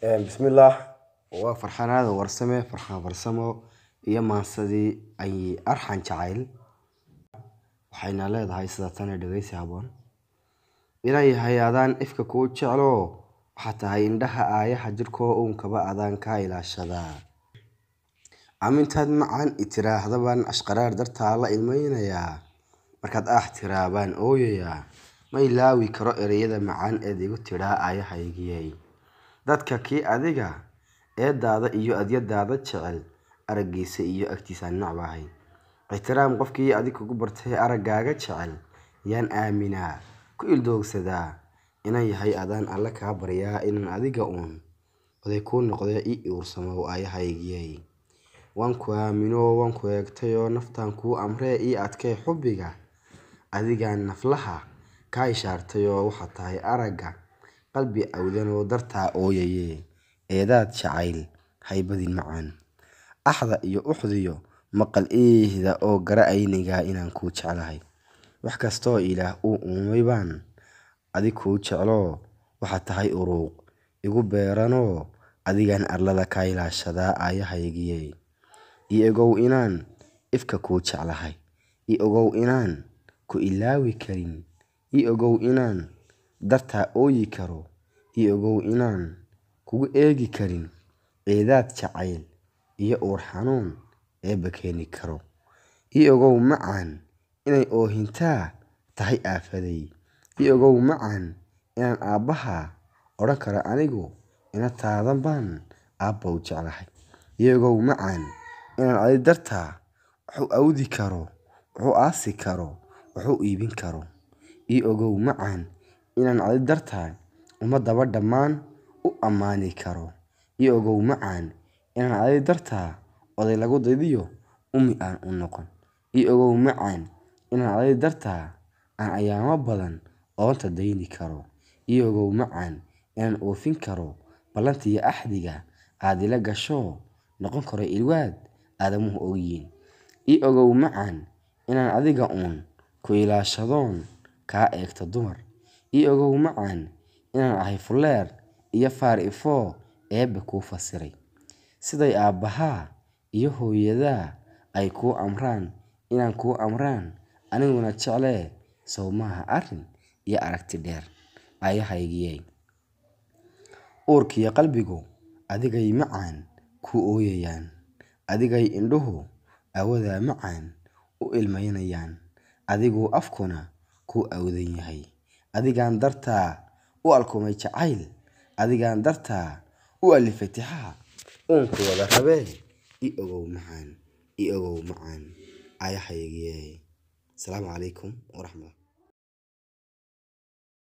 bismillaah waa farxanaada warsame farxaan farsamo iyo maansadii ay arxan jacayl waxayna leedahay sidatana dhegeysi haboon inay hay-adaan ifka kuu jeclo waxaa tahay indhaha aayaha jirkoo uunkaba adaan kaa ilaashadaa amintaad macan i tiraahda ashqaraar dartaa la ilmaynayaa markaad ah tiraabaan ooyayaa ma ilaawi karo ereyada macan eed igu tidhaa aayahaygiye Dadka kii adiga eedaada iyo adyadaada jecel araggiisa iyo agtiisa aan necbahay. Ixtiraam qofkii adig kugu bartay araggaaga jecel yaan aaminaa ku ildoogsadaa inan yahay adaan alla kaa baryaa inaan adiga uun oday kuu noqde i iwrsamow aayahaygiiy. Waan ku aamino waan ku eegtayoo naftaan kuu amree ii adkay xubbiga adigaan naflaha kaa ishaartayoo waxaa tahay aragga. Qalbi awdanow dartaa ooyaye, eedaad jacayl haybadin macaan, Axda iyo uxdiyo maqal iihda oo gara aynigaa inaan kuu jeclahay, Wax kastoo Ilaah uu uumay baan adi kuu jecloo waxaad tahay uruuq, igu beeranoo adigaan arlada kaa ilaashadaa aayahaygiiye, I ogow inaan ifka kuu jeclahay, I ogow inaan ku ilaawi karin, I ogow inaan dartaa ooyi karo ii ogow inaan kugu eegi karin ceedaad jacayl iyo uur xanuun eebba keeni karo. Ii ogow macan inay oohintaa tahay aafaday, ii ogow macan inaan aabbaha odhan karo anigu ina taadan baan aabbaw jeclahay. Ii ogow macan inaan adhi dartaa waxuu awdi karo, waxuu aasi karo, waxuu iibin karo. Ii ogow macaan inaan adi dartaa uma dhammaan u ammaani karo ii ogow macaan inaan adi dartaa oday lagu daydiyo umi aan u noqon ii ogow macaan inaan adi dartaa aan ayaamo badan oonta dayni karo ii ogow macaan inaan oofin karo ballantiiyo axdiga aad ila gasho noqon karo ilwaad aadamuhu ogyiin ii ogow macaan inaan adiga uun ku ilaashadoon kaa eegta dumar Ii ogow macaan inaan ahay fuler iyo far-ifo Eebbe kuu fasiray, siday aabbahaa iyo hooyadaa ay kuu amraan inaan kuu amraan aniguna jeclee sow maaha arrin iyo aragti dheer Aabbahaygii, uurkiiyo qalbigu adigay macaan kuu ooyayaan, adigay indhuhu awadaa macaan u ilmaynayaan adiguu afkuna kuu aawdan yahay adigaan dartaa u alkumay jacayl adigaan dartaa u alifay tixaha wada rabee i ogow macaan i ogow macaan ayahayagiyahay asalaamu calaykum waraxmat